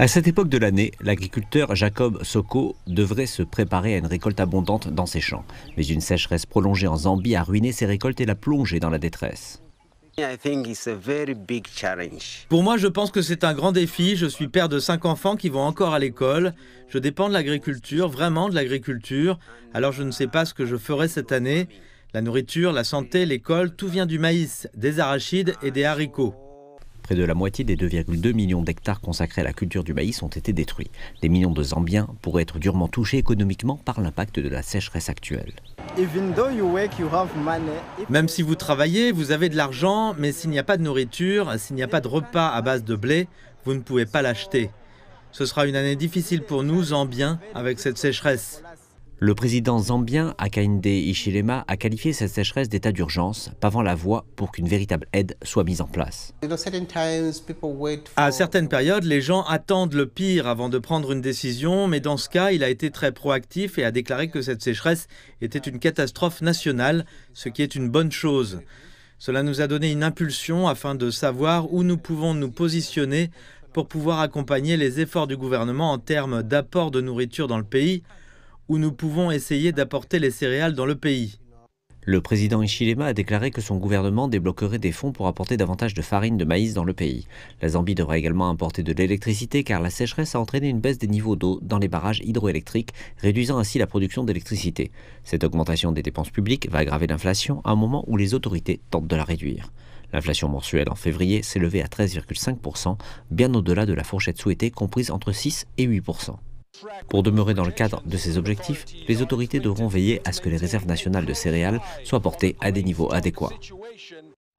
À cette époque de l'année, l'agriculteur Jacob Soko devrait se préparer à une récolte abondante dans ses champs. Mais une sécheresse prolongée en Zambie a ruiné ses récoltes et l'a plongé dans la détresse. Pour moi, je pense que c'est un grand défi. Je suis père de cinq enfants qui vont encore à l'école. Je dépends de l'agriculture, vraiment de l'agriculture. Alors je ne sais pas ce que je ferai cette année. La nourriture, la santé, l'école, tout vient du maïs, des arachides et des haricots. Près de la moitié des 2,2 millions d'hectares consacrés à la culture du maïs ont été détruits. Des millions de Zambiens pourraient être durement touchés économiquement par l'impact de la sécheresse actuelle. Même si vous travaillez, vous avez de l'argent, mais s'il n'y a pas de nourriture, s'il n'y a pas de repas à base de blé, vous ne pouvez pas l'acheter. Ce sera une année difficile pour nous, Zambiens, avec cette sécheresse. Le président zambien Akainde Ishilema, a qualifié cette sécheresse d'état d'urgence, pavant la voie pour qu'une véritable aide soit mise en place. À certaines périodes, les gens attendent le pire avant de prendre une décision, mais dans ce cas, il a été très proactif et a déclaré que cette sécheresse était une catastrophe nationale, ce qui est une bonne chose. Cela nous a donné une impulsion afin de savoir où nous pouvons nous positionner pour pouvoir accompagner les efforts du gouvernement en termes d'apport de nourriture dans le pays où nous pouvons essayer d'apporter les céréales dans le pays. Le président Ishilema a déclaré que son gouvernement débloquerait des fonds pour apporter davantage de farine de maïs dans le pays. La Zambie devra également importer de l'électricité car la sécheresse a entraîné une baisse des niveaux d'eau dans les barrages hydroélectriques, réduisant ainsi la production d'électricité. Cette augmentation des dépenses publiques va aggraver l'inflation à un moment où les autorités tentent de la réduire. L'inflation mensuelle en février s'est levée à 13,5%, bien au-delà de la fourchette souhaitée comprise entre 6 et 8%. Pour demeurer dans le cadre de ces objectifs, les autorités devront veiller à ce que les réserves nationales de céréales soient portées à des niveaux adéquats.